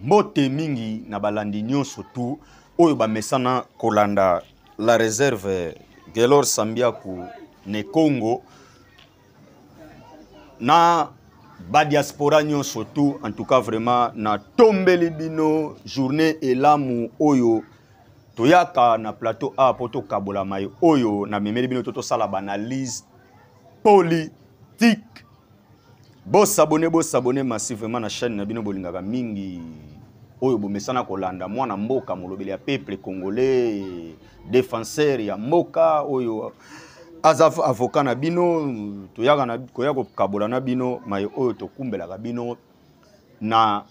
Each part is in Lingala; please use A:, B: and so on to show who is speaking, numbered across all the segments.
A: mbote mingi na balandi nyonso tu oyo bamesana kolanda la réserve gelor sambiaku ne congo na badiaspora nyonso tu en tout cas vraiment natombeli bino journée elamu oyo toyaka na plateau a mpo tokabola mai oyo namemeli bino to tosala baanalyse politique bosabone bosabone massivement na chaîne na bino bolingaka mingi oyo bomesana kolanda mwana mboka molobeli ya peuple congolais défenseur ya mboka oyo aza avocat na bino toyaka koya kokabola na bino maye oyo tokumbelaka bino na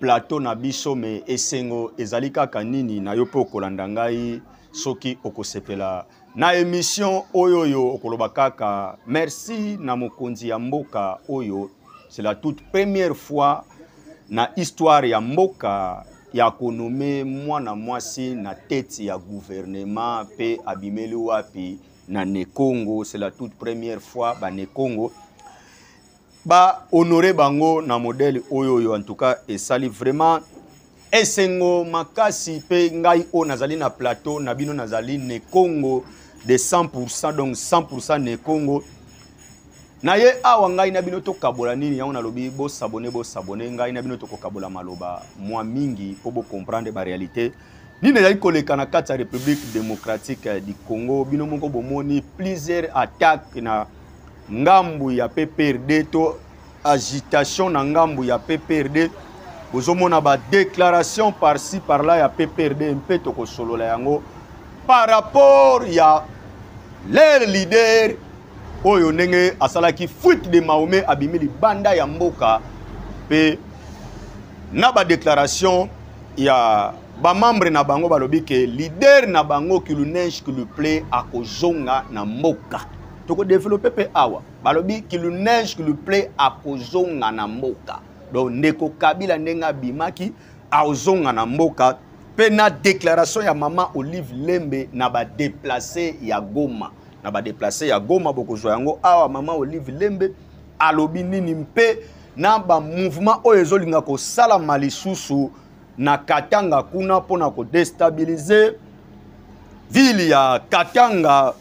A: plateau na biso me esengo ezali kaka nini na yo mpo okolanda ngai soki okosepela na emission oyo oyo okoloba kaka merci na mokonzi ya mboka oyo c'est la toute première fois na histoire ya mboka ya konome mwana mwasi na tete ya guvernema mpe abimeli wapi na nekongo c'est la toute première fois banekongo bahonore bango na modele oyo oyo en tout cas esali vraiment esengo makasi mpe ngai oyo nazali na plateau na bino nazali nekongo de 100% donc 100% ne congo na ye awa ngai na bino tokabola nini yango nalobi bosabone bosabone ngai na bino tokokabola maloba mwa mingi mpo bocomprendre barealité nini ezali koleka na kati ya république démocratique du congo bino moko bomoni plusieurs attaque na ngambu ya pprd to agitation na ngambu ya pprd bozomona badéclaration par ci par là ya pprd mpe tokosolola yango par rapport ya leur leader oyo ndenge asalaki fuite de mahome abimi libanda ya mboka mpe na badeklaration ya bamembre na bango balobi ke lider na bango kilunege kiluple akozonga na mboka tokodevelope mpe awa balobi kilunege kiluple akozonga na mboka donc ndeko kabila ndenge abimaki azonga na mboka mpe na déclaration ya mama olive lembe na badeplace ya goma na badeplace ya goma bokozwa yango awa mama olive lembe alobi nini mpe na bamouvement oyo ezolinga kosalama lisusu na katanga kuna mpona kodestabilize ville ya katanga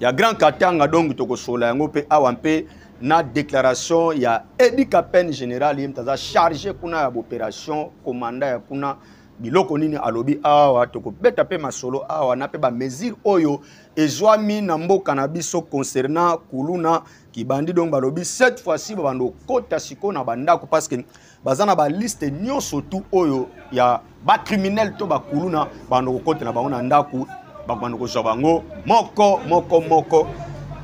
A: ya grand katanga donc tokosola yango mpe awa mpe na déclaration ya edi capen général ye moto aza charge kuna ya baopération komanda ya kuna biloko nini alobi awa tokobeta mpe masolo awa na mpe bamesure oyo ezwami na mboka na biso concernant kuluna kibandi donc balobi cette fois-ci babanda okota sikoyo na bandako parceke baza na baliste nyonso tu oyo ya bacriminele to bakuluna babanda kokotela bango na ndako bakobanda kozwa bango moko moko moko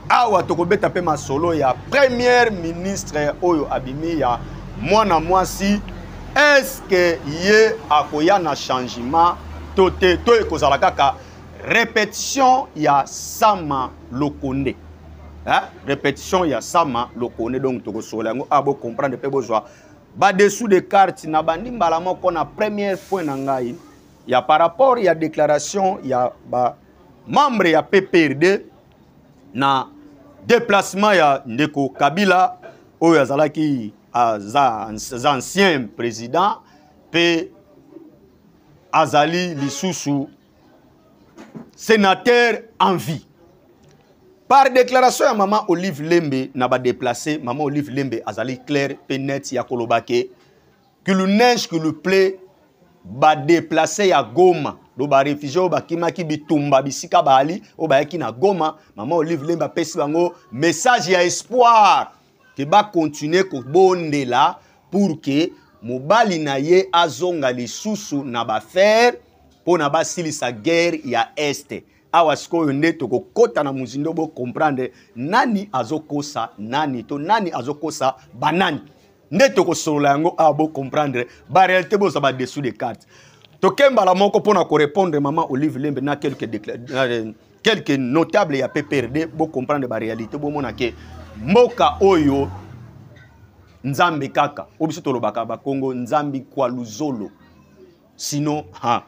A: awa tokobeta mpe masolo ya premier ministre oyo abimi ya mwana mwasi eske ye akoya na changement to te to ekozala kaka répétition ya sama lokonde hein? répétition ya sama lokonde donc tokosokola yango a ah, bocomprendre mpe bozwa badessous de carte na bandi mbala moko na premier point na ngai ya par rapport ya déclaration ya bamembre ya pprd na déplacement ya ndeko kabila oyo azalaki aza ancien président mpe azali lisusu sénateur en vie par déclaration ya mama olive lembe na badeplace mama olive lembe azali claire mpe net ya koloba ke qu'il neige qu'il plaît badeplace ya goma lo barefugie oyo bakimaki bitumba bisika baali oyo bayaki na goma mama olive lembe apesi bango message ya espoir ke bakontinue kobondela pour que mobali na ye azonga lisusu na bafere pour na silisa guerre ya este awa to ko kota na bo comprendre nani azokosa nani to nani azokosa banani nde tokosolola yango awa bokomprendre barealité boza badessous de kemba la moko mpo na korépondre maman olive lembe na quelque, euh, quelque notable ya pprd réalité bo mona ke mboka oyo nzambe kaka oyo biso tolobaka bakongo nzambi kwa luzolo sino ha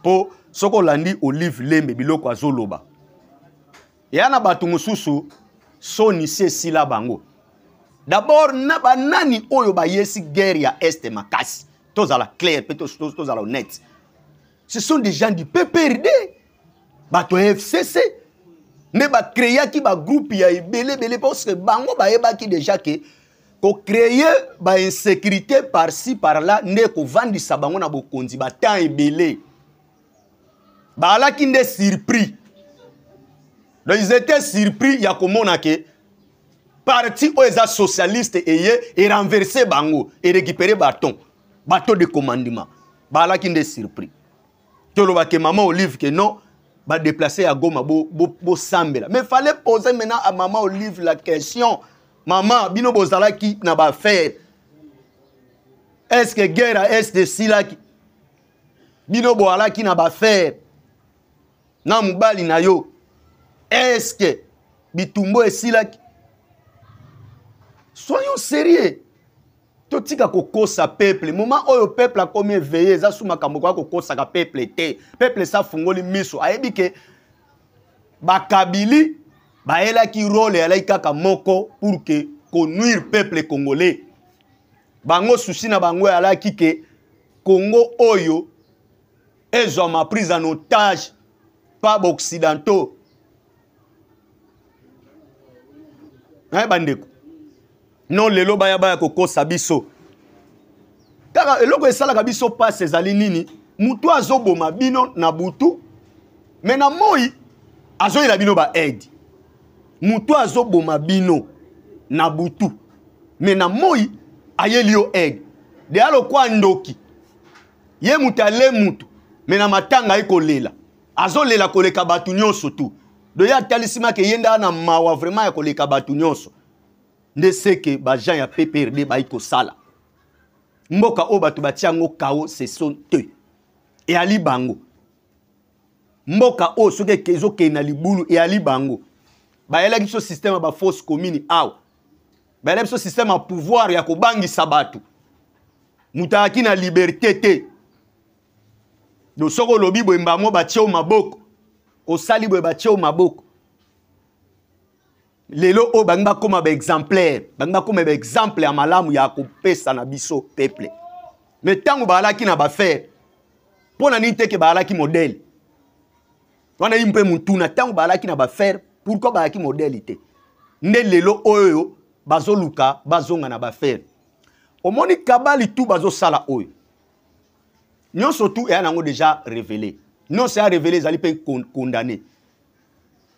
A: mpo soki olandi olive lembe biloko azoloba eya na bato mosusu soni si esila bango dabord na banani oyo bayesi guerre ya este makasi tozala clair mpe tozala honnête ce sont des gens du pprd bato ya fcc nde bacréaki bagroupe ya ebelebele parceke bango bayebaki déjà ke kocréye bainsécurité parci parla nde kovandisa bango na bokonzi batemp ebele bazalaki nde surpris donc ils étaient surpris ya komona ke parti oyo eza socialiste eye erenverse bango erécupere baton bato de commandement bazalaki nde surpris tolobake mama olive ke non va déplacer à Goma, bo, bo, sambela. Mais il fallait poser maintenant à maman Olive la question. Maman, binobo bozala qui n'a pas fait. Est-ce que guerre est de sila qui bino qui n'a pas fait. Na mbali na yo. Est-ce que bitumbo est qui Soyons sérieux. totika kokosa peuple moma oyo peuple akomi eveye eza su makambo koya kokosaka peuple te peuple esafungoli miso ayebi ke bakabili bayelaki role eyalaki kaka moko pour ke konuire peuple congolais bango susi na bango eyalaki ke congo oyo ezwama prise en otage pa baoccidentaux naye bandeko non lelo bayaba ya kokosa biso kaka eloko esalaka biso pasi ezali nini motu azoboma bino na butu me na moi azoyela bino baaide motu azoboma bino na butu me na moi ayeli yo aide deya lokwa ndoki ye moto ale motu me na matanga ye kolela azolela koleka bato nyonso tu do ye atalisimaki ye ndaa na mawa vraimen ya koleka bato nyonso nde seke bajean ya pprd bayi kosala mboka oyo bato batia yango kao seso te eyali bango mboka oyo soki ezokende na libulu eyali bango bayelaki biso systeme ya bafosse commune awa bayelaki biso systeme ya pouvoir ya kobangisa bato moto ayaki na liberté te do soki olobi boye mbamo batie o maboko osali boye batie o maboko lelo oyo oh, bangi bakóma baexemplaire bangi bakóma baexemple ya malamu ya kopesa na biso peuple me ntango bazalaki na bafere mpo na nini teke bazalaki modele wana ye mpe motuna ntango bazalaki na bafere pourkui bazalaki modele te nde lelo oyo bazoluka bazonga na bafere omoni kabali tu bazosala oyo nyonso tu eya nango déjà révélé nyonso ya révélé ezali mpe condamné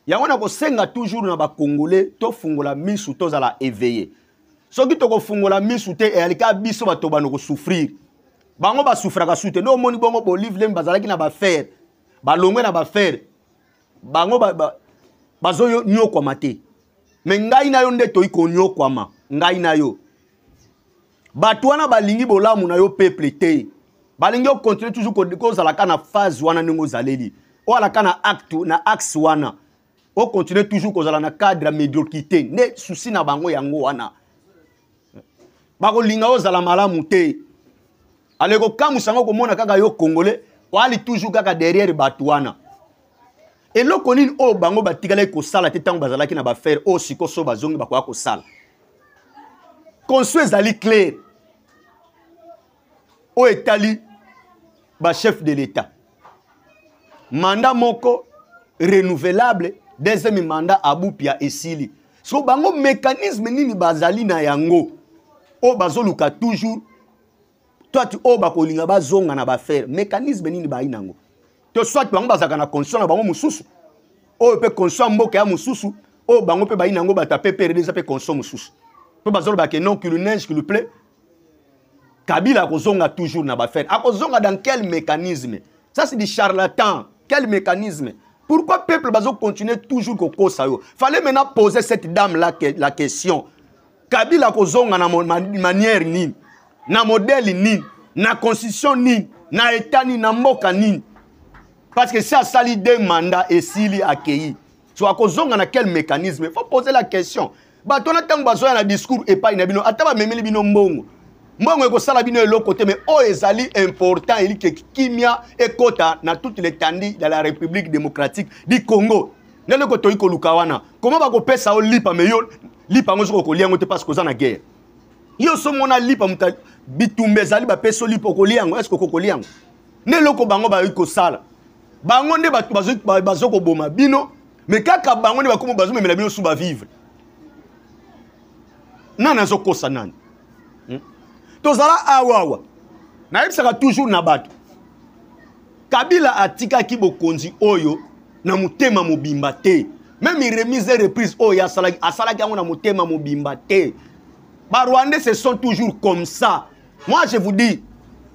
A: yango nakosenga toujours na bakongole tofungola misu tozala eveye soki tokofungola misu te eyalika biso bato bano kosouffrir bango basufraka su te nde omoni bongo bolivlemi bazalaki na bafere balongwe na bafere bango bazonyokwama te me ngai na yo nde toyi konyokwama ngai na yo bato wana balingi bolamu na yo peple te balingi okontinue toujours kozalaka na phase wana ndenge ozaleli oalaka na acte na axe wana okontinue toujours kozala na cadre ya médiocrité nde susi na bango yango wana bakolinga ozala malamu te ale kokamusa yango komona kaka yo congolais oali toujours kaka derrière bato wana eloko nini oyo bango batikalaki kosala te ntango bazalaki na bafere oyo sikoyo so bazongi bakoya kosala konso ezali claire oyo etali bachef de l'état manda moko renouvelable deuxième mandat abupia esili so bango mécanisme nini bazali na yango oyo oh, bazoluka toujours toati oyo oh, bakolinga bazonga na bafere mécanisme nini bayi na yango to soit bango bazalaka na constitution na bango mosusu oyo oh, mpe constitution mboka ya mosusu oyo bango mpe bayi na yango bato ape prd eza mpe constitution mosusu mpo bazolobaka non qu'il neige qu'il plaît kabila akozonga toujours na bafere akozonga dans quel mécanisme ça c'est du charlatan quel mécanisme Pourquoi peuple bazo continuer toujours ko ça Il Fallait maintenant poser cette dame là la question. Kabila a une manière un modèle une constitution un état un na Parce que ça salit deux mandats et s'il accueilli. Tu as kozonga na quel mécanisme Faut poser la question. Ba tona tango bazo na discours et pas inabino. Ataba memeli mbongo ekosala bino eloko te me oyo ezali important elike kimia ekɔta na toute letandi ya la république démocratique du congo nde ndeko toyi koluka wana koma bakopesa yo lipa me yo lipa yango soki okolia yango te parce koza na guerre yo somona lipa muta bitumba ezali bapesa yo lipa okolia yango estce okokolia yango nde eloko bango bayoki kosala bango nde bato bazo koboma bino me kaka bango nde bakomi bazomemela bino su bavivre nani azokosa nani tozala awawa nayebisaka toujours na bato kabila atikaki bokonzi oyo na motema mobimba te meme remise et reprise oyo asalaki asalaki yango na motema mobimba te barwandais se sont toujours comme ça moi je vous dis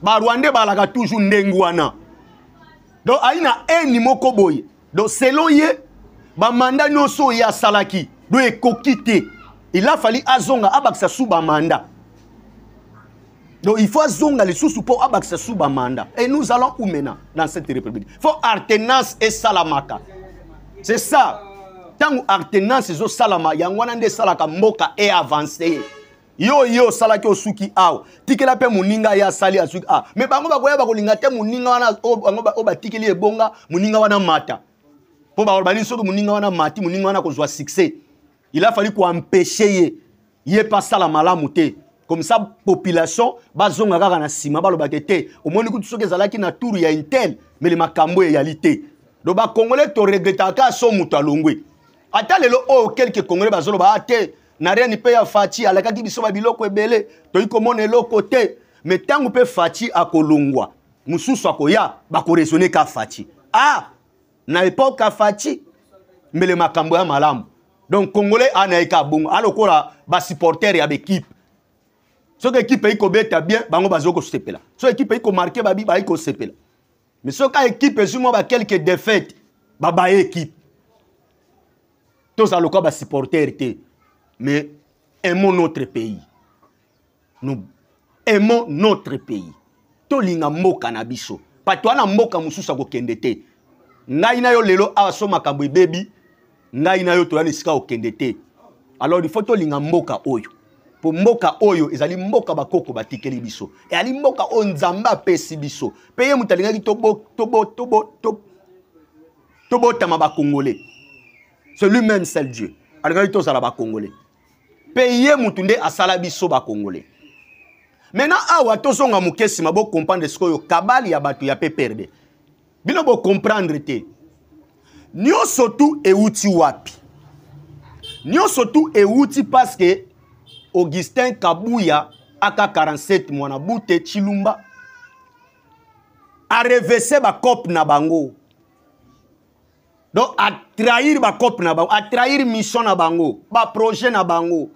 A: barwandais balaka toujours ndenge wana donc ayi na eni moko boye donc selon ye bamanda nyonso oyo asalaki do ekoki te il a fali azonga abakisa su bamanda donc il faut azonga lisusu mpo abakisa su bamanda et nous allons où maintenant dans cette république fo artenance esalamaka c'est ça ntango artenance ezosalama yango wana nde esalaka mboka eavance yo ye osalaki osuki awa tikela mpe moninga ye asali asuki awa me bango bakoya bakolinga te moninga wana oyo batikeli ebonga moninga wana mata mpo balobani soki moninga wana mati moninga wana kozwa succès il a fali koampeshe ye ye mpe asala malamu te comme ça population bazonga kaka na nsima balobaka te omoni kutu soki ezalaki na tour ya intel mele makambo eyali te do bakongole toregretaka so moto alongwe ata lelo oyo kelke kongole bazoloba a ah, te na reni mpe ya faci alakaki biso babiloko ebele toyi komona eloko te me ntango mpe faci akolongwa mosusu akoya bakoresone ka faci a ah, na epoke ya faci mbele makambo ya malamu donc kongole anayeka abongo alokola basupporter ya bekipe soki ekipe eyi kobeta bien bango bazwi kosepela soki ekipe eyi komarke babi bayi kosepela mais soki ekipe ezwi mwa bakelke defete babaye ekipe tozala lokwa basupporter te mais aimons notre pays nous aimons notre pays tolinga mboka na biso bato wana mboka mosusu akokende te ngai na yo lelo awa so makambo ebebi ngai na yo toya na esika kokende te alors il faut tolinga mboka oyo mpo mboka oyo ezali mboka bakoko batikeli biso eyali mboka oyo nzambe apesi biso mpe ye moto alingaki tobotama bakongole celui même sel dieu alingaki tozala bakongole mpe ye motu nde asala biso bakongole maintenant awa tozonga moke nsima bokomprendre sikoyo kabali ya bato ya pe perde bino bokomprendre te nyonso tu ewuti wapi nyonso tu ewuti parce que augustin kabuya aka 47 mwana bute chilumba arevese bacope na bango donc atrahir bacope na bango atrahir mission na bango baprojet na bango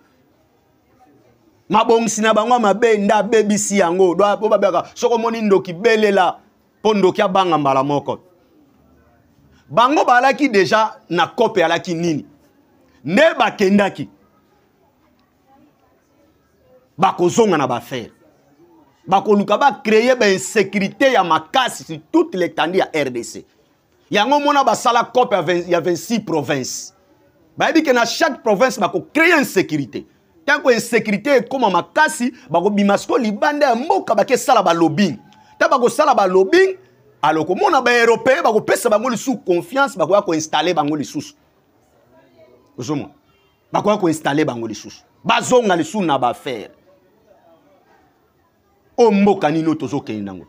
A: mabongisi na bango mabe nde abebisi yango po babeyaka soki omoni ndoki belela mpo ndoki abanga mbala moko bango balaki deja na kope alaki nini nde bakendaki bakozonga na baaffaire bakoluka bacreye bainsécurité ya makasi sur toute l'étendue ya rdc yango mona basala cope ya 26 province bayebi ke na chaque province bakocreye insécurité ntango insécurité ekóma makasi bakobima siko libanda ya mboka bakesala balobing ntan bakosala balobing alo komona baéropéen bakopesa bango lisusu confiance bakoya koinstale bango lisusu ozomona bakoya koinstale bango lisusu bazonga lisusu na baaffaire oyo mboka nini oyo tozokende nango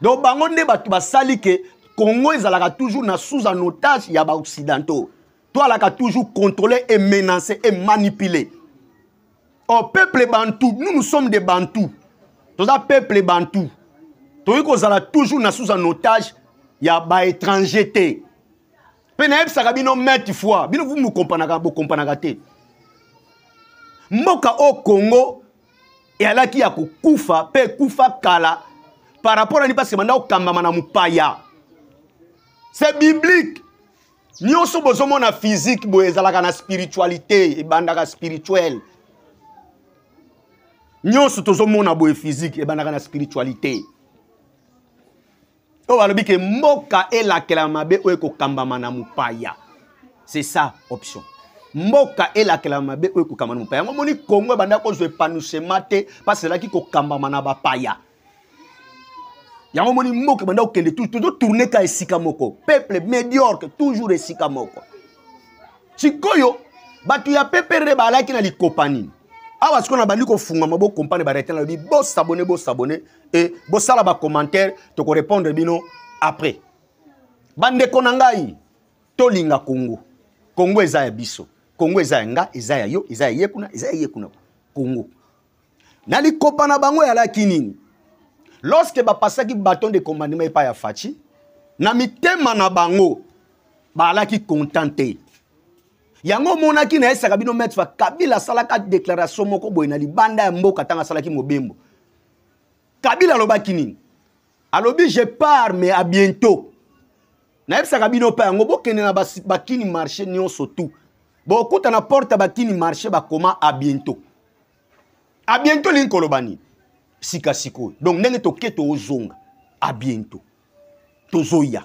A: donc bango nde bato basali ke congo ezalaka toujours na sous en otage ya baoccidentaux to alaka toujours contrôler et menacer et manipuler or oh, peuple bantu nous nous sommes des bantu toza peuple bantu toyi kozala toujours na sous en otage ya baétranger te mpe nayebisaka bino maître fois bino vous mokompanaka bokompanaka te mboka oyo congo eyalaki ya kokufa mpe ekufa kala par rapport nani mpasi banda kokambama na mopaya c'est biblique nyonso bozomona physique boye ezalaka na spiritualité ebandaka spirituel nyonso tozomona boye physique ebandaka na spiritualité oyo balobi ke mboka elakela mabe oyo ekokambama na mopaya c'est ça option mboka elakela mabe oyo ekokamba na mopaya yango moni kongo ebandaki kozwa epanouissement te mpasi ezalaki kokambama na bapaya yango moni mboka ebanda kokende tozotourne ka esika moko peuple médiorque toujours esika moko sikoyo bato ya pepere balaki na likopa nini awa sikoyo na bandi kofungama bokompane barete na lobi bosabone bosabone e bosala bacommentaire tokorépondre bino après bandeko na ngai tolinga kongo kongo eza ya biso kongo eza ya nga eza ya yo eza ya ye kuna eza ya ye kuna kongo na likopa na bango eyalaki nini loske bapasaki baton de commandement epai ya faci na mitema na bango balaki contant te yango omonaki nayesaka bino maître kabila asalaka déclaration moko boye na libanda ya mboka ntango asalaki mobembo kabila alobaki nini alobi je pars mais a bientôt nayebisaka bino mpe yango bokende na bakini marché nyonso tout bokuta na porte bakini marché bakoma a bientôt a bientôt lingi koloba nini sika sikoyo donc ndenge toke tozonga a bientôt tozoya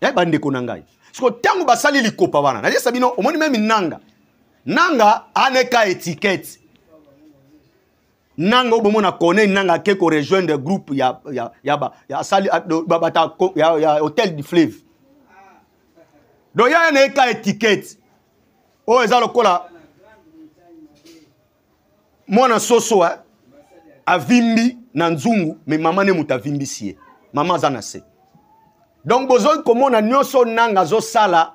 A: yai bandeko na ngai siko ntango basali likopa wana nayesa bino omoni meme nanga nanga aneka etikete nanga oyo bomona corneille nanga ake korejoindre groupe ya, ya, ya, ba, ya, sali, ya, ba, ya, ya hotel du fleuve donc yaya na ye ka etikete oyo oh, eza lokola mwana soso eh? avimbi na nzungu me mama ne moto avimbisi ye mama aza na se donc bozoki komona nyonso nanga azosala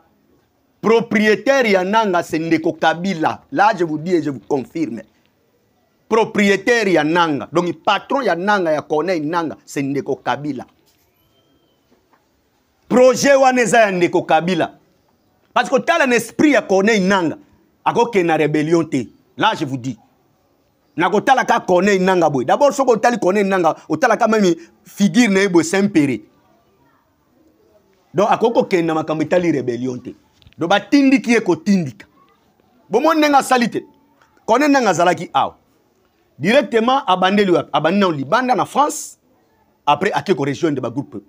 A: propriétaire ya nanga se ndeko kabila là je vous dis et je vous confirme propriétaire ya nanga donc patron ya nanga ya corneille nanga se ndeko kabila projet wana eza ya ndeko kabila parce que tala na esprit ya corneille nanga akokende na rébellion te là je vous dis nakotalaka corneille nanga boye d'abord soki otali corneille nanga otalaka meme figure na ye boye simpere donc akoki kokende na makambo etali rébellion te donc batindiki ye kotindika bomoni ndenge asali te corneille nanga azalaki awa directement abandeli wapi abandi na libanda na france après akei korejoindre bagroupe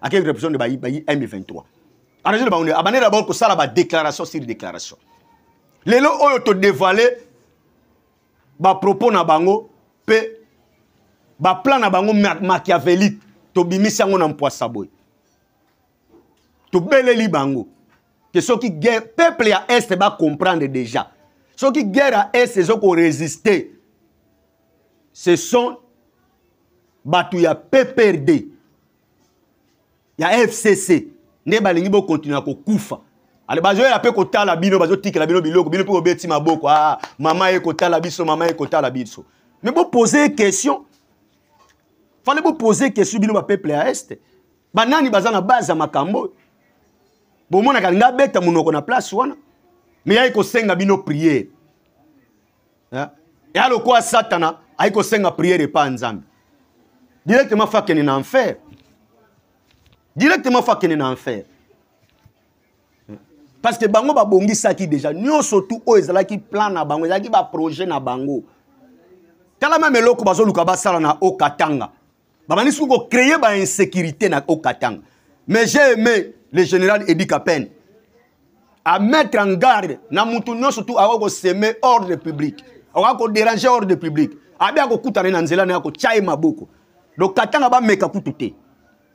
A: akei korejoindre ba m23 arrangele bango nde abandeli na bango kosala badéclaration sur déclaration lelo oyo todévoile bapropos na bango mpe baplan na bango machiavélique tobimisi yango na mpwasa boye tobeleli bango ke soki guerre peuple ya este bacomprendre déjà soki guerre ya este ezokorésiste ce sont bato ya pprd ya fcc nde balingi bokontinue ya kokufa ale bazoyela mpe kotala bino bazotikela bino biloko bino mpe kobeti maboko ah, mama ye kotala biso mama ye kotala biso me bopose question fale bopose question bino bapeple ya este banani baza na base ya makambo oyo bomonaka linga abeta monoko na place wana me yai kosenga bino priere ah, ya lokola satana ayi kosenga priere epa ya nzambe directement fakene na enfer directement fo akende na enfer parce que bango babongisaki déjà nyonso tu oyo ezalaki plan na bango ezalaki baprojet na bango tala meme eloko bazoluka basala na okatanga babandi soki kocreye bainsécurité na okatanga mais j'ai aimé le général edi capen amettre en garde na mutu nyonso tu akoki koseme ordre public akoki kodérange ordre public abe akokutana na nzela na ye akotyaye maboko donc katanga bameka kutu te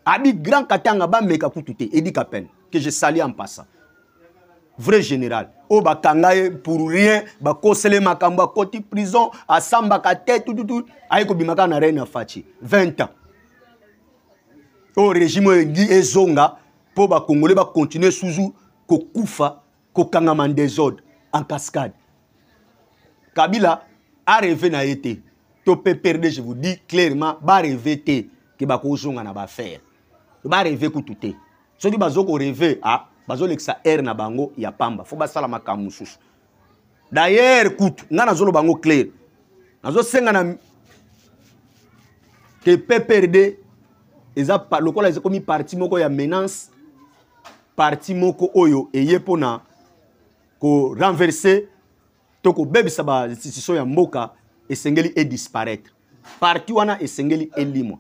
A: abi grand katanga bameka kutu te edik apen que je sali en passant vrai général oyo bakanga ye pour rien bakosele makambo akoti prison asambaka te tututu aye kobima kaka na reine ya faci 20 ans oyo régime oyo engi ezonga mpo bakongole bakontinue suzu kokufa kokangama désordre en cascade kabila areve na ye te to mpe perde je vous dis clairement bareve te ke bakozonga na bafere bareve kutu te soki bazo koreve a ah, bazolekisa aire na bango ya pamba fo basala makambo mosusu dayere kutu ngai nazoloba yango claire nazosenga na ke pprd eza lokola ekomi parti moko ya menace parti moko oyo eye mpona korenverse to kobebisa bainstitution ya mboka esengeli edisparaître parti wana esengeli elimwa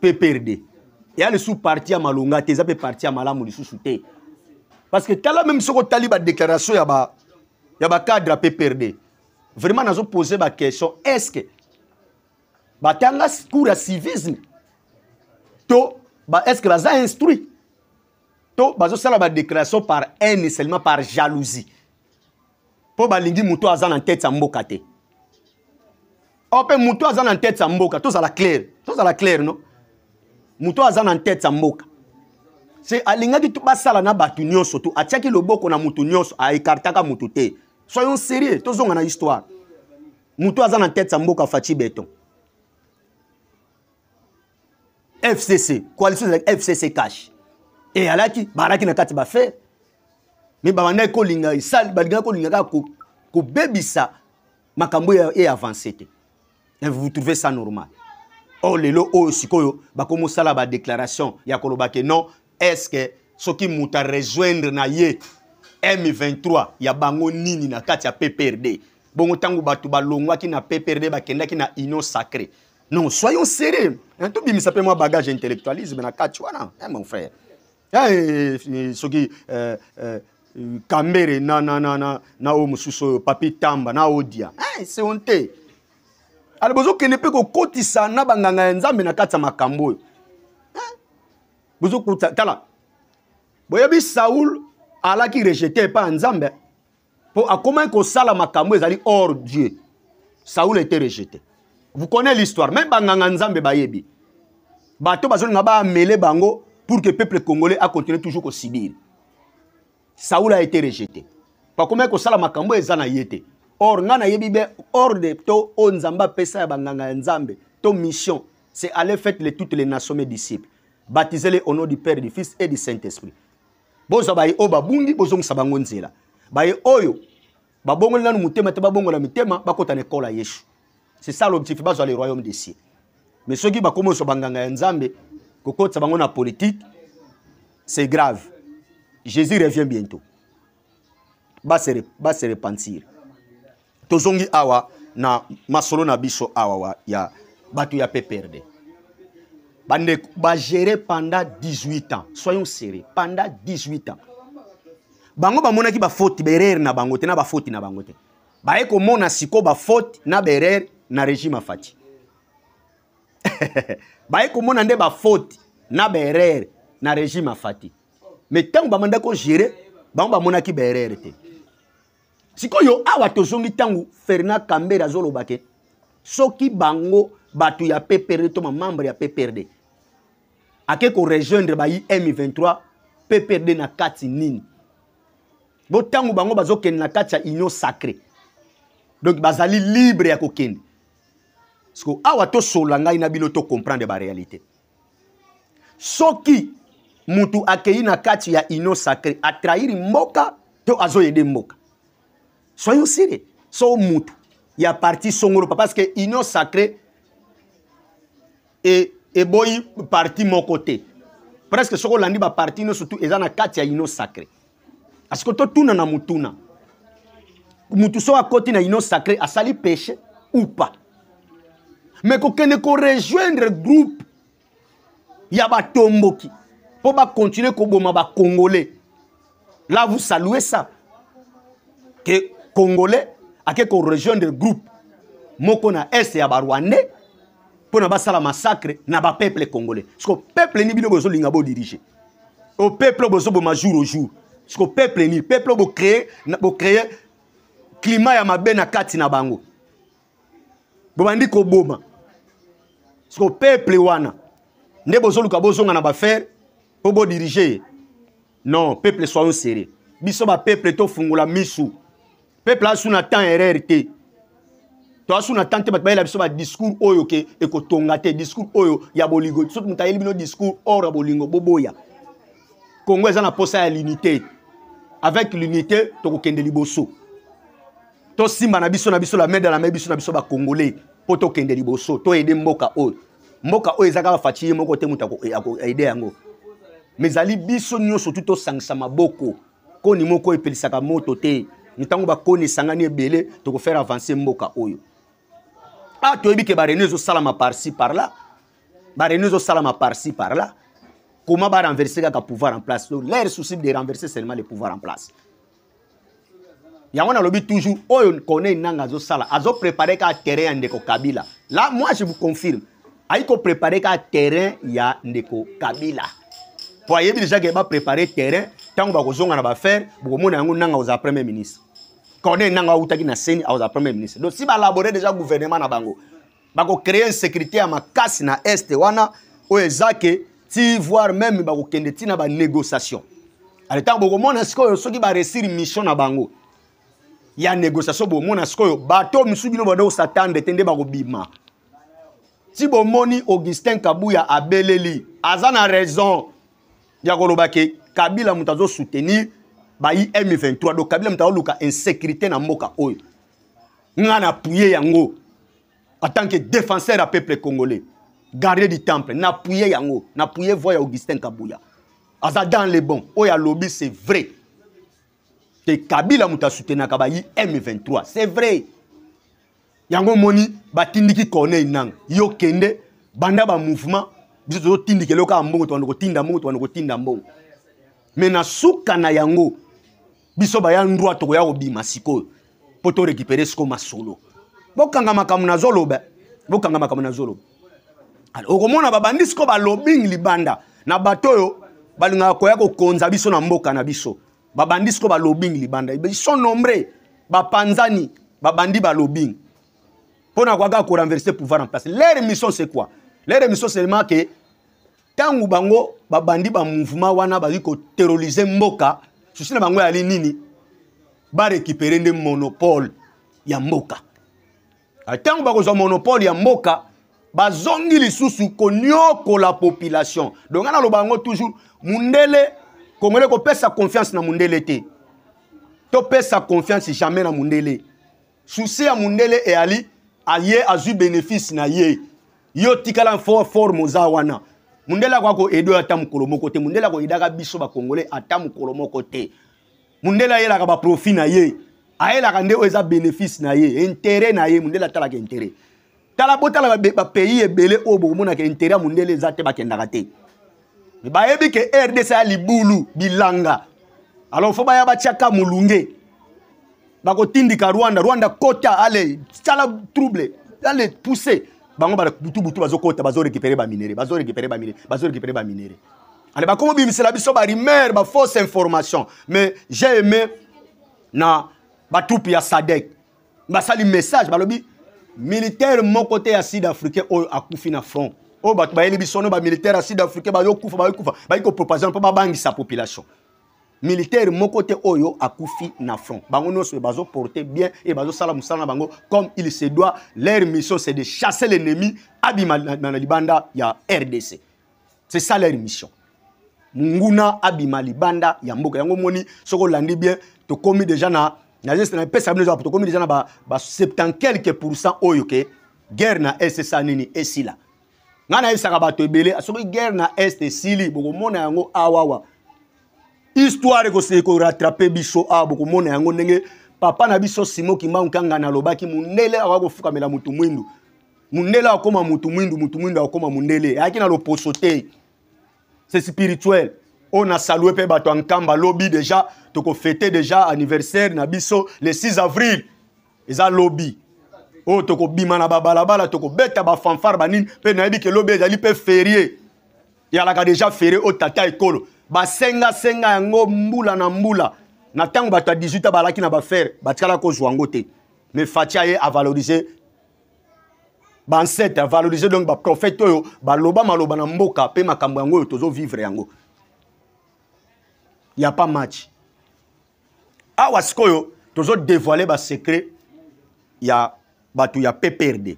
A: pprd eya sous parti à malonga te eza partis à Malamou, malamu sous te parce que tala meme soki otali il y a ya bah, bah, cadre à PPRD. vraiment nous la question, est ce bah, que la cour à civisme à ba, est ce que baza instruit to ba déclaration par haine seulement par jalousie mpo balingi moto aza na en tête mboka oh, azan en tête moto tête, tout ça, est clair, tout claire la claire non moto aza na ntete ya mboka se alingaki basala na bato nyonso to atiaki loboko na moto nyonso aekartaka moto te soyons sérieux tozonga na histoire moto aza na ntete ya mboka faci beton fcc coalition ezalaki fcc cash e alaki balaki na kati bafere me babandaki kolinga esali balingaki kolinga kaka kobebisa makambo e avance te vous trouvez ça normal Oh lelo oyo oh, sikoyo sala bah, ba déclaration, ya koloba ke non estce soki muta rejoindre na ye m23 ya bango nini na kati ya pprd bongo batu balongwa bah, ki na pprd bakendaki na union sacré non soyons sérieux bimisa pe mwa bagage intellectualisme na kati wana eh, mon frère eh, soki eh, eh, kambere na, na, na, na, na o oh, mususo papi tamba na odia eh, c'est honte ale bozokende mpe kokotisa na banganga ya nzambe na kati ya makambo oyo bozokota tala boyebi saul alaki rejete epai ya nzambe mpo akomaki kosala makambo ezali hors dieu saul ete rejete vous connais l'histoire me banganga nzambe bayebi bato bazolinga baamele bango pour que peuple congolais acontinue toujours kosibiri saul aete rejete mpo akomaki kosala makambo eza na ye te or nga nayebi or de to oyo nzambe pesa ya banganga ya nzambe to mission c'est aller faire les toutes les nations mes disciples baptisez-les au nom du père du fils et du saint-esprit bozwa baye oyo oh, babungi bozongisa bango nzela baye oyo babongoli nanu motema te babongola mitema bakota na ekole ya yesu c'est ça l'objectif bazwa le royaume des cieux mais ceux qui bakomi ozwa banganga ya nzambe kokotisa bango na politique c'est grave jésus revient bientôt Ba se, se repentir tozongi awa na masolo na biso awa wa, ya bato ya pprd bandeko bagere pendant 18 ans soyons sérieux pendant 18 ans bango bamonaki bafoti berere na bango te na bafoti na bango te baye komona sikoyo bafoti na berere na régime afati baye komona nde bafoti na berere na régime afati mais ntango bamandaki ogere bango bamonaki berere te sikoyo awa tozongi ntango fernand kambere azoloba ke soki bango bato ya pprd to mamembre ya pprd ake korejoindre ba im23 pprd na kati nini bo ntango bango bazokende na kati ya union sacré donc bazali libre ya kokende parceke awa tosola ngai na bino tocomprendre baréalité soki motu akei na kati ya union sacré atrahiri mboka to azoyede mboka Soyons sérieux. Soyons moutou. Il y a parti son groupe parce que union sacré et et boy parti mon côté. Presque que landi ba parti no surtout ezana kati ya union sacrée. Asiko to tuna na mutuna. Mutu so côté na sacré sacrée sali péché ou pas. Mais ne ko rejoindre groupe ya batomboki pour ba continuer koboma ba congolais. Là vous saluez ça. Que congolais ake korejoindre groupe moko na este ya barwandais mpo na basala massacre na bapeuple congolais parceke peuple ni bino bozolinga bodirige o peuple oyo bozoboma jour au jour parceke peuple ni peuple oyo bocreye climat ya mabe na kati na bango bobandi koboma parceke peuple wana nde bozoluka bozonga na bafere mpo bodirige ye non peuple soyon sérieux biso bapeuple tofungola misu peuple asuna temps erreur te toasuna temps te bato bayela biso badiscours oyo ke ekotonga te discours oyo ya bolingo soki moto ayeli bino discours or ya bolingo boboya congo eza na posa ya l'unité avec l'unité tokokende liboso tosimba na biso na biso la main de la main biso na biso bacongolais mpo tokende liboso toyede mboka oyo mboka oyo ezaka bafati ye moko te moto eh, aide yango me ezali biso nyonso tu tosangisa maboko koni moko epelisaka moto te ntango bakoni esangani ebele faire avancer mboka oyo a ah, ke là, parla parti par là. comment renverser le pouvoir en place l'air souci de renverser seulement le pouvoir en place Là, toujours oyo kone nanga Azo préparer ka terrain ndeko kabila Là moi je vous confirme ayi préparer ka terrain ya ndeko kabila po que déjà va préparer terrain ntango bakozonga na faire bokomona nanga premier ministre corneille nango awutaki na seni awazala premier ministre donc si balabore déjà gouvernement na bango bakocréer insécurité ya makasi na este wana oyo eza ke ti voire même bakokende ntina banégociation aletango bokomona sikoyo soki baresir mission na bango ya négociation bomona sikoyo bato misu bino bande kosatande te nde bakobima ti bomoni augustin kabuya abeleli aza na raison ya koloba ke kabila moto azosoutenir bayi m23 donc kabila moto akoluka insécurité na mboka oyo nga na apuye yango en tant que défenseur ya peuple congolais gardien du temple na apuye yango na apuye voix ya augustin kabuya aza dans le bon oyo alobi c'est vrai te kabila moto asutenaka bayi m23 c'est vrai yango omoni batindiki corneille nanga yo kende banda bamouvement biso tozotindika eloko ya mbongo tobanda kotinda mbongo tobanda kotinda mbongo me na suka na yango biso baya ndroit tokoya kobima sikoyo mpo torécupere siko masolo bokanga makambo nazoloba bokanga makambo nazoloba okomona babandi siko balobi libanda na bato oyo balingaka koya kokonza biso na mboka na biso babandi siko balobi libanda biso nombre bapanzani babandi balobi mpona koyaka korenverse pouvoir en place leur mission c'est quoi leur mission seulement ke ntango bango babandi bamouvement wana bazwi koterrorize mboka susi na bango eyali nini barekipere nde monopole ya mboka ntango bakozwa monopole ya mboka bazongi lisusu koniokola population donga naloba yango toujours mundele kongole kopesa confiance na mundele te topesa confiance jamais na mundele susi ya mundele eyali aye azwi bénéfice na ye yo tikala forme oza wana mu nde elako akoede oyo ata mokolo moko te mu nde elako aedaka biso bakongole ata mokolo moko te mu nde ele ayelaka baprofit na ye ayelaka nde oyo eza bénéfice na ye intere na ye mu nde ele atalaka intere tala botala bapays ebele oyo bokomonaka intere ya mu nde ele eza te bakendaka te me bayebi ke rdc ya libulu bilanga alors fo baya batiaka molunge bakotindika rwanda rwanda kota ale tala trouble ale pousse bango butu butu bazokota bazorécupéré baminere bazorécupéré baminere ba baminere ale bakomobimisela biso ba bah, fausse information mais j'ai aimé na batroupe ya sadek sali bah, message bah, lobi militaire mon côté ya sud africain oyo oh, akufi na front ba oh, ba bayeli biso no bamilitaire ya sud africain bayokufa bayokufa bayi ba bangi sa population militaire moko te oyo akufi na front bango nyonso porter bien e bazo sala na bango comme il se doit leur mission c'est de chasser l'ennemi abima na libanda ya rdc c'est ça leur mission munguna abima libanda ya mboka yango moni soko landi bien tokomi déjà na na napesa bino tokomi déjà na ba, ba 70 quelque pourcent oyo ke guerre na est ça nini esila ngai nayebisaka bato ebele soko guerre na est esili bokomona yango awawa histoire ekorattrape biso awa bokomona yango ndenge papa na biso simo lobaki kangana alobaki mondele akoka kofukamela motu mwindu mondele akokóma motu mwindu motu mwindu akokóma mondele ayaki na loposo te c'est spirituel on oh, a salué pe bato ankamba nkamba lobi déjà fêter déjà anniversaire na biso le 6 avril eza lobi oyo oh, tokobima na babalabala tokobeta bafanfare banini mpe nayebi ke lobi ezali pe ferie eyalaka déjà ferie oyo oh, tata ekolo basengasenga yango mbula na mbula na ntango bato ya 18 balaki na bafere batikala kozwa yango te mais fatia ye avalorise bancêtre avalorise donc baprofete oyo baloba maloba na mboka mpe makambo yango oyo tozovivre yango ya pa match awa sikoyo tozodévoile basekret ya bato ya pprd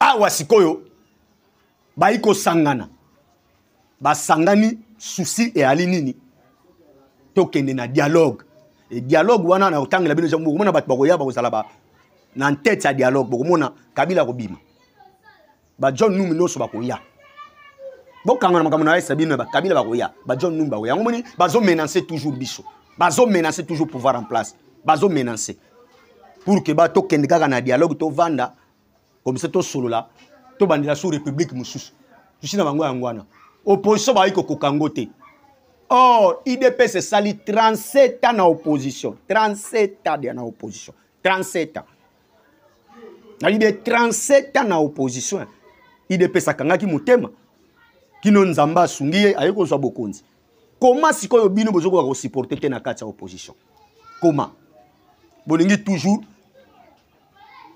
A: awa sikoyo bayi kosangana basangani susi eyali nini tokende na dialogue e dialogue wana na kotangela bino bokomona bato bakoya bakozala na ntete ya dialogue bokomona kabila kobima bajohn numi nyonso bakoya bokanga na makambo na yesa bino bakabila bakoya bajohn numi bakoya yango moni bazomenanse toujours biso bazomenanse toujours pouvoir en place bazomenanse pour ke ba tokende kaka na dialogue tovanda komisa tosolola tobandela sur république mosusu susi na bango yango wana opposition bazali kokoka yango te or idps esali 37 ans na opposition 37 ans na opposition 37 ans nalibe 37 ans na opposition idps akangaki motema kino nzambe asungi ye aye kozwa bokonzi koma sikoyo bino bozokoka kosuporte te na kati ya opposition koma bolingi toujours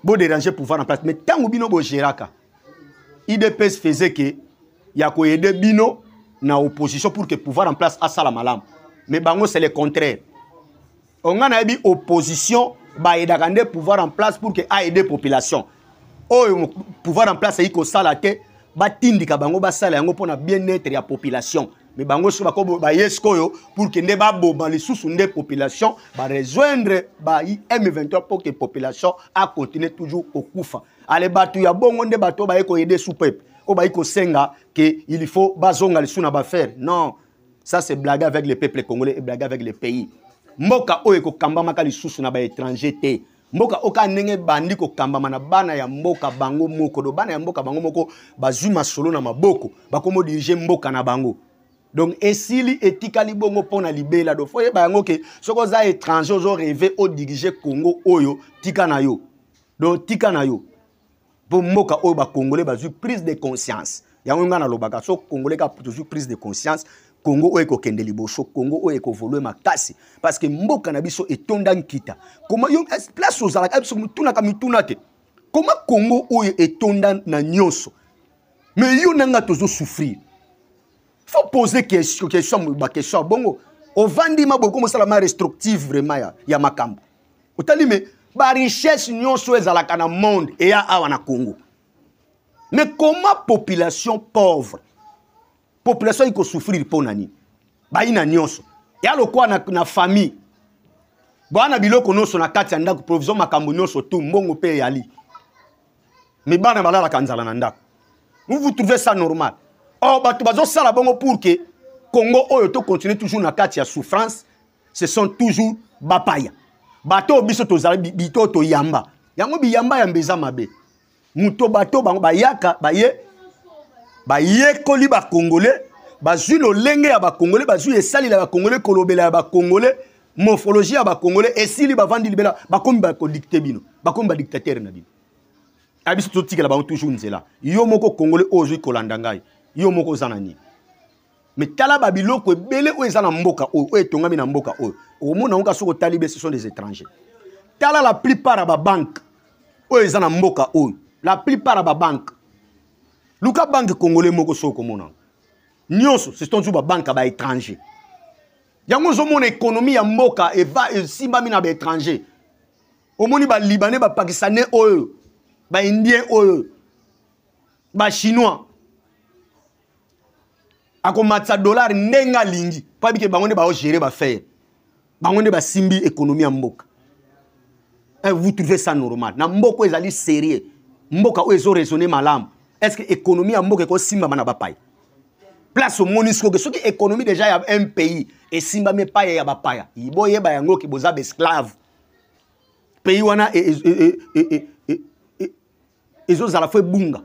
A: bodérange pouvoir en place mais ntango bino bogéraka idps faisait ke ya koyede bino na opposition pour que pouvoir en place asala malamu mais bango c'est le contraire onga nayebi opposition bayedaka nde pouvoir en place pour que aide population oyo pouvoir en place ayi kosala te batindika bango basala yango mpona bien-être ya population me bango so bako baye sikoyo pour ke nde baboma lisusu nde population barejoindre bayi m23 mpo ke population acontinue toujours kokufa ale bato ya bongo nde bato baye koyede sous peuple oyo bayi kosenga ke il faut bazonga lisusu na bafere non ça c'est blague avec le peuple congolais et blague avec le pays mboka oyo ekokambamaka lisusu na baétranger te mboka oka ndenge bandi kokambama na bana ya mboka bango moko do bana ya mboka bango moko bazwi masolo na maboko bakoma dirige mboka na bango donc esili etikali bongo mpo na libela do fo yeba yango ke soki oza étranger ozoreve odirige congo oyo tika na yo donc tika na yo mpo mboka oyo bakongole bazwi prise de conscience yango ngai nalobaka so kongole kaka tozwi prise de conscience kongo oyo ekokende liboso kongo oyo ekovolue makasi parce que mboka na biso etonda nkita koma yo eh, place ozalaka eh, biso mitunaka mituna te koma kongo oyo etonda na nyonso mais yo na nga tozosouffrir faut poser question bakestion bongo ovandi maboye komosala ma restructive vraiment ya, ya makambo otali mais barichesse nyonso ezalaka na monde eya awa na congo me koma population pauvre population ekosouffrir mpo na nini bayina nyonso ya lokola na, na famille bwana biloko nyonso na kati ya ndako provision makambo nyonso tu mbongo mpe eyali me bana balalaka nzala na ndako vous vous trouvez ça normal or bato bazosala bongo pour ke congo oyo tocontinue toujours na kati ya souffrance ce sont toujours bapaya bato oyo biso tozali bito toyamba yango biyamba yamba eza mabe moto bato bango bayaka baye bayekoli bakongole bazwi lolenge ya bakongole bazwi esalila bakongole kolobela ya bakongole morphologie ya bakongole esili bavandi libela bakomi bakodikte bino bakomi badictatere na bino abiso totikela bango toujours nzela yo moko kongole oyo ozwi kolanda ngai yo moko oza na nini me tala babiloko ebele oyo eza na mboka oyo oyo etongami na mboka oyo omona ngo kasi okotali be ce sont des étrangers tala la plupart ya babanke oyo eza na mboka oyo la plupart ya babanke luka banke congolais moko so okomona ngo nyonso ce sont zu babanke ya baétranger yango ozomona ekonomi ya mboka eva esimbami na baétranger omoni balibanais bapakistanais oyo baindien oyo bachinois akomatisa dolare ndenge alingi mpo abike bango nde baogere bafere bango nde basimbi ekonomi ya mboka eh, vous trouvez ça normal na mboka oyo ezali serie mboka oyo ezoraisonne malamu estce que ekonomi ya mboka ekosimbama na bapai place omoni sikoke soki ekonomi deja ya un pays esimbami epai ya bapaya boyeba yango ke boza baesclave pays wana ezozala fo ebunga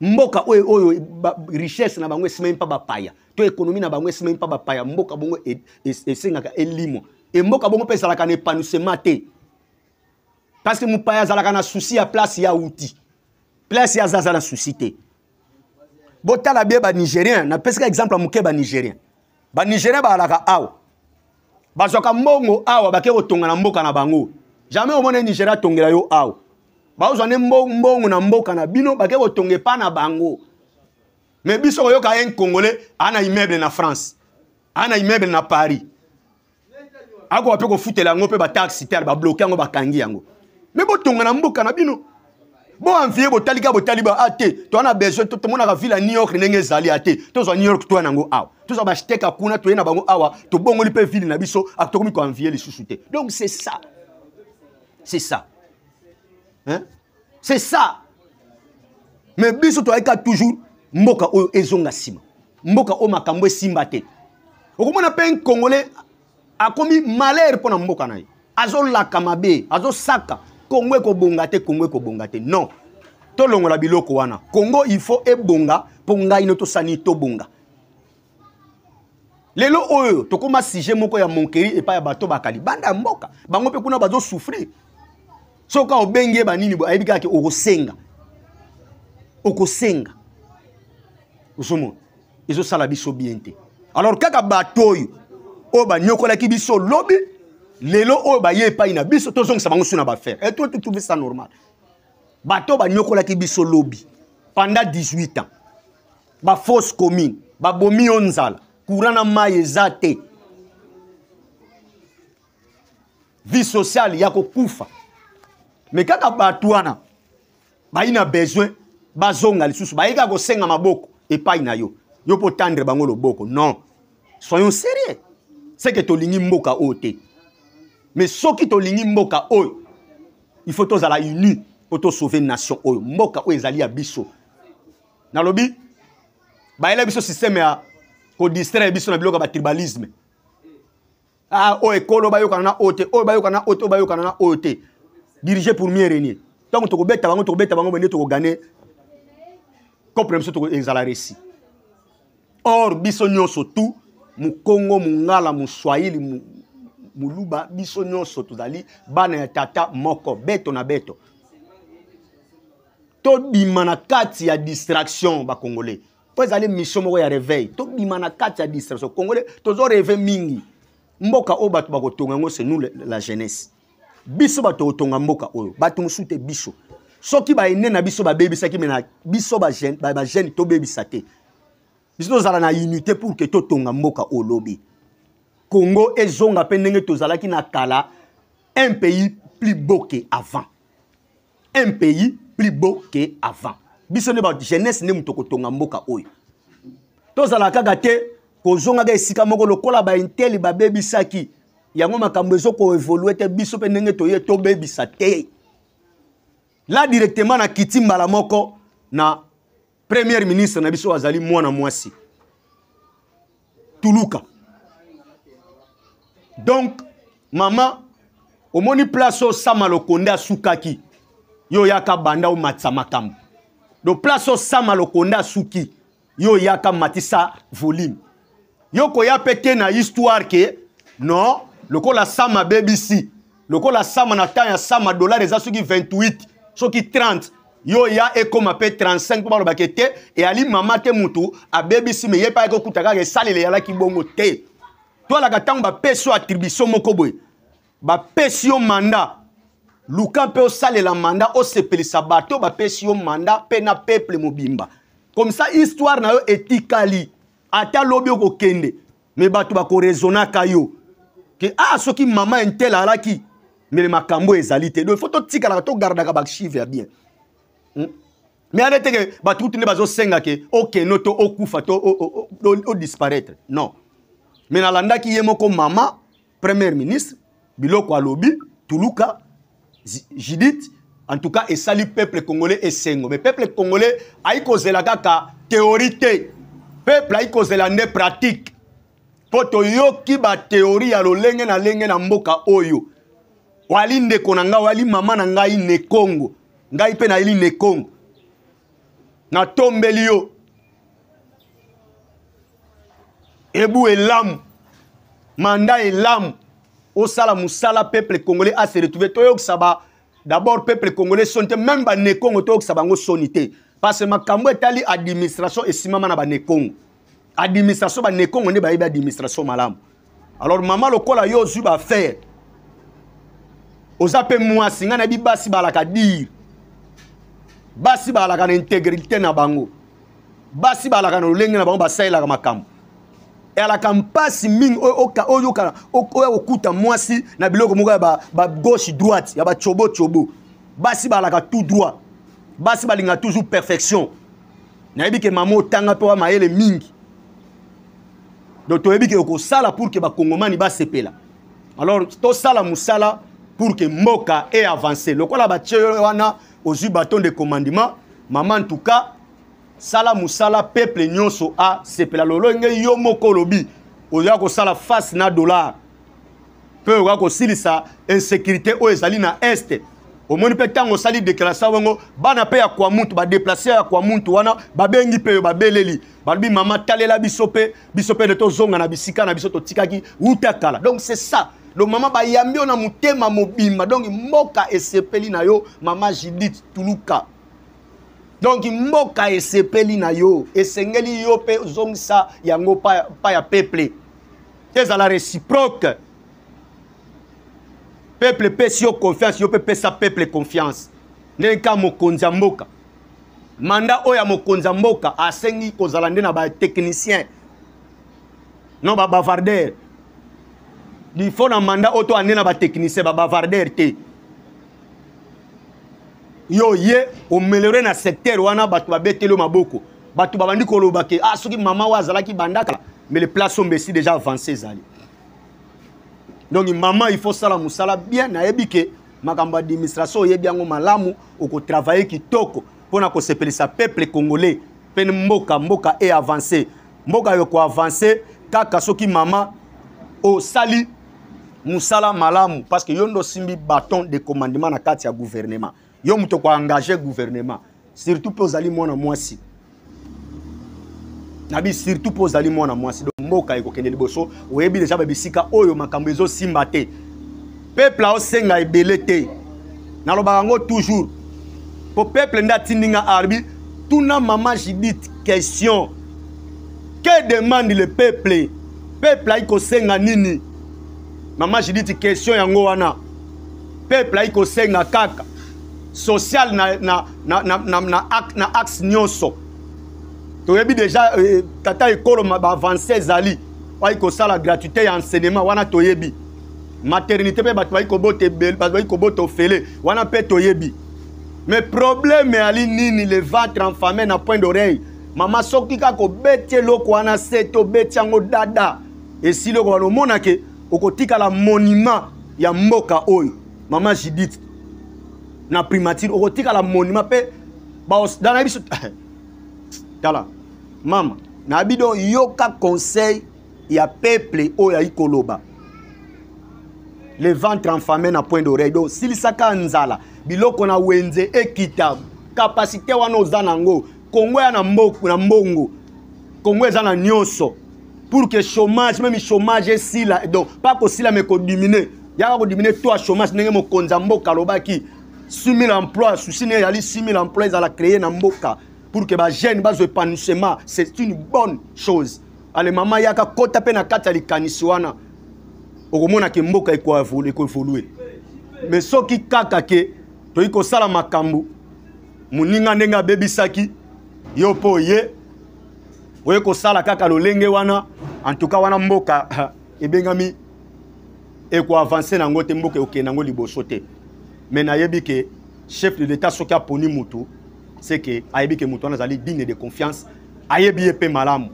A: mboka oyo oyo richesse na bango esimami mpa bapaya to ekonomi na bango esimami mpa bapaya mboka bongo e, e, esengaka elimwa emboka bongo mpe ezalaka na épanouissement te parce que mopaya azalaka na susi ya place ya uti place ya aza aza na susi te botala bie banigérien napesika exemple ya moke banigérien banigérien bazalaka awa bazwaka mbongo awa bake kotonga na mboka na bango jamai omona nigéria atongela yo awa bazwa nde mbongo na mboka na bino bake kotonga epa na bango me biso koyoka ye nkongole aa na immeuble na france aa na immeuble na paris akoka mpe kofutela yango mpe bataxi te babloke yango bakangi yango me botonga na mboka na bino boanvie botalika botali ba a ah te toa na besoin tomonaka ville ya new york ndenge ezali a ah te tozwa new york toya nango awa tozwa bashteka kuna toye na bango awa tobongoli mpe ville na biso ah, tokomi koanvie lisusu te donc c'est ça c'est ça Hein? C'est ça. Mais biso toyeka toujours mboka oyo ezonga sima. Mboka o makambo simba te. Okomona pe un congolais a commis malheur pona mboka na ye. Azolaka mabe, azosaka Congo ekobonga te, Congo ekobonga te. Non. tolongola biloko wana kongo il faut ebonga mpo ngai no tosani tobonga lelo oyo tokóma sujet moko ya monkeri epai ya bato bakali banda ya mboka bango mpe kuna bazosouffrir soki obengi ye banini boye ayebi kaka ke okosenga okosenga ozomona ezosala biso bien te alors kaka bato oyo oyo banyokolaki biso lobi lelo oyo baye epai na biso tozongisa bango su na bafere e eh, to totrouve ça normal bato oyo banyokolaki biso lobi pendant 18 ans bafosse commune babomi yo nzala courant na mai eza te vie sociale ya kokufa me kaka bato wana bayi na besoin bazonga lisusu bayika kosenga maboko epai na yo yo mpo tandre bango loboko non soyons sérieux seke tolingi mboka oyo te mais soki tolingi mboka oyo il faut tozala uni mpo tosauve nation oyo mboka oyo ezali ya biso nalobi bayela biso systeme ya kodistraire biso na biloko ya batribalisme ah oyo ekolo bayokana na oyo te oyo bayokana na oyo te oyo bayokana na oyo te dirigé pour mieux régner donc tokobeta bango tokobeta bango bende tokogane kopre biso ezala resi or biso nyonso tu mokongo mongala moswahili moluba biso nyonso tozali bana ya tata moko beto na beto tobima na kati ya distraction bakongole po ezali mission moko ya réveil tobima na kati ya distraction kongole tozoreve mingi mboka oyo bato bakotonga yango se nous la jeunesse biso bato kotonga mboka oyo bato mosusu te biso soki baene na biso babebisaki me na biso bagene tobebisa te biso tozala na unité pour ke totonga mboka oyo lobi congo ezonga mpe ndenge tozalaki na kala un pays plus beau ke avant un pays plus beau ke avant biso nde bajeunesse nde moto kotonga mboka oyo tozala kaka te kozongaka esika moko lokola baintele babebisaki yango makambo ezokoevolue te biso mpe ndenge toye tobebisa te la directement na kiti mbala moko na premier ministre na biso azali mwana mwasi tuluka donc mama omoni place osama lokonde asukaki yo yaka banda omatisa makambo do place osama lokonde asuki yo yaka matisa volume yo koya mpe te na histoire ke non lokola sama abebisi lokola sama na ntan ya sama dolare eza soki 28 soki 30 yo ya ekóma mpe 35 mpo balobaki te eyali mama te mutu abebisi me ye mpe ayaki okuta kaka esalelo eyalaki bongo te toalaka ntango bapesi yo attribution moko boye bapesi yo manda luka mpe osalela manda osepelisa bato bapesi yo manda mpe na peuple mobimba comme ça histoire na yo etikali ata lobi okokende me bato bakoresonaka yo ke ah soki mama entel alaki mele makambo ezali te donc il faut totikalaka togardaka bachiffre ya bien hmm? mais ale teke bato kutu nde bazosenga ke okeno to okufa to odisparaître non mais nalandaki ye moko mama premier ministre biloko alobi tuluka judith en tout cas esali peuple congolais esengo mais peuple congolais ayi kozela kaka théorie te peuple ayi kozela nde pratique mpo toyoki bateori ya lolenge na lenge na mboka oyo wali ndeko na ngai wali mama na ngai nekongo ngai mpe nayeli nekongo natombeli yo ebu elamu manda elamu osala mosala peuple congolais ase retrouve toyokisa ba d'abord peuple congolais soni te même banekongo toyokisa bango soni te parce makambo etali administration esimama na banekongo administration banekongo nde bayebi administration malamu alors mama lokola yo ozwi baaffaire oza mpe mwasi ngai nayebi basi balaka dire basi balaka na intégrité na bango basi balaka na lolenge na bango basalelaka makambo eyalaka mpasi mingi oyoya kokuta mwasi na biloko moko ya bagauche droite ya bacobocobo basi balaka tout droit basi balinga toujours perfection nayebi ke mama otanga mpe wa mayele mingi donc toyebi ke okosala pour ke bakongomani basepela alors tosala mosala pour ke mboka e avance lokola batie yo wana ozwi baton de commandement mama en tout cas sala mosala peuple nyonso asepela lolenge yo moko olobi ozoya kosala face na dollar mpe okoya kosilisa insécurité oyo ezali na este omoni mpe ntango osali déclaration bongo bana mpe ya kwamuntu badeplace ya kwamuntu wana babengi mpe oyo babeleli balobi mama talela biso mpe biso mpe nde tozonga na bisika na biso totikaki wuta kala donc c'est ça donc mama bayambi yo na motema mobimba donc mboka esepeli na yo mama judith tuluka donc mboka esepeli na yo esengeli yo mpe ozongisa yango pa, pa ya peple ezala réciproque peuple epesi yo confiance yo mpe pesa peuple confiance ndenge kaka mokonzi ya mboka manda oyo ya mokonzi ya mboka asengi kozala nde na batechnicien non babavardere lifo na manda oyo toyande na batechnicien babavardere te yo ye omelore na secteur wana bato babeteli yo maboko bato babandi koloba ke ah soki mama oyo azalaki bandakala mais le place ombesi déjà avancé ezali donc mama il faut sala musala bien nayebi ke makambo administration oyebi yango malamu okotravaille kitoko mpona kosepelisa peuple congolais mpe mboka mboka e avance mboka oyo koavance kaka soki mama osali musala malamu parce que yo nde osimbi baton de commandement na kati ya gouvernement yo moto koengage gouvernement surtout mpe ozali mwana mwasi nabi surtout mpe ozali mwana mwasi mboka ekokende liboso oyebi deja babisika oyo makambo ezosimba te peuple aosenga ebele te nalobaka yango toujours mpo peuple nde atindi nga arbi tuna mama judith question que demande le peuple peuple ayi kosenga nini mama judith question yango wana peuple ayi kosenga kaka social na, na, na, na, na, na, na, na axe nyonso toyebi déjà euh, tata ekoloma baavance ezali wayi kosala gratuité ya enseignement wana toyebi maternité mpe bato bayi kobota ofele wana mpe toyebi mais problème eyali nini le ventre enfame na point d'oreille mama soki kaka obeti eloko wana se to obeti yango dada esili oko bana omonake okotikala monima ya mboka oyo mama judith na primature okotikala monima mpe banayebi biso tala mama nayebi don yoka conseil ya peuple oyo ayi koloba le ventre enfame na point d'oreille don silisaka nzala biloko na wenze ekita kapasité wana oza nango kongo ya na mbongo kongo eza na nyonso pour que chômage meme chômage esila donc pas kosila me kodimine yaka kodimine to ya chômage ndenge mokonzi ya mboka alobaki 6 000 emploi susi ne eyali 6 000 emploi ezala créé na mboka pour que bajeune bazwa épanouissement c'est une bonne chose alemama yaka kɔta mpe na kati ya likanisi wana okomonake mboka ekoevolue me soki kaka ke toyi kosala makambo moninga ndenge abebisaki yo mpo ye oye kosala kaka lolenge wana antuka wana mboka ebengami ekoavanse nango te mboka ekokende yango liboso te me nayebi ke chef de l'état soki aponi motu seke ayebi ke moto wana azali digne de confiance ayebi ye mpe malamu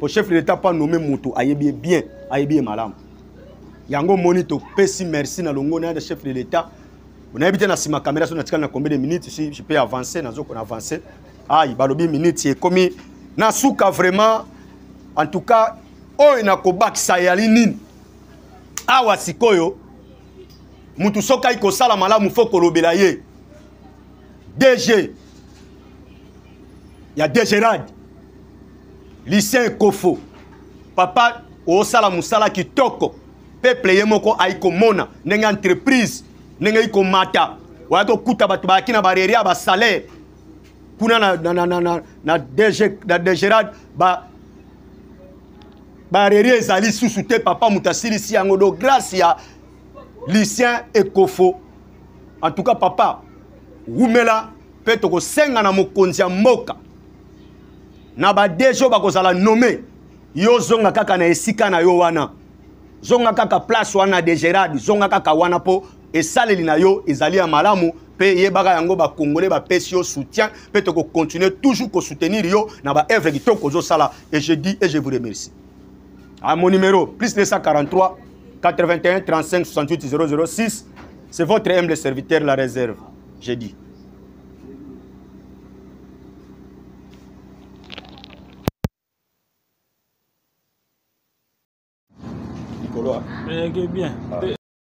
A: po chef de l'état mpo anome moto ayebi ye bien ayebi ye malamu yango moni topesi merci na longo na ya chef de l'état nayebi te na nsima kamera so natikali na combien de minutes si je peux avancer nazokona avancer ai balobi minute ekomi nasuka vraiment en tout cas oyo nakobakisa eyali nini awa sikoyo mutu soki ayi kosala malamu fo kolobela ye dg ya degerade lucien kofo papa oosala mosala kitoko peuple ye moko ayi komona ndenge entreprise ndenge ayi komata oya tokuta bato bayaki na bareri ya basalaire kuna na, na, na, na, na, na, DG, na degerade ba bareri ezali susu te papa moto asilisi yango do grâce ya lucien ekofo en tout cas papa wumela mpe tokosenga na mokonzi ya mboka naba badeje ba kozala nome yo zonga kaka na esika na yo wana zonga kaka place wana de gérard zonga kaka wana po esaleli na yo ezali ya malamu mpe yebaka yango bakongole bapesi yo soutien ko continuer toujours soutenir yo na baevre kozala et je dis et je vous remercie à mon numéro plus 243 81 35 68 006 c'est votre humble serviteur la réserve j'ai dit 哎，给边。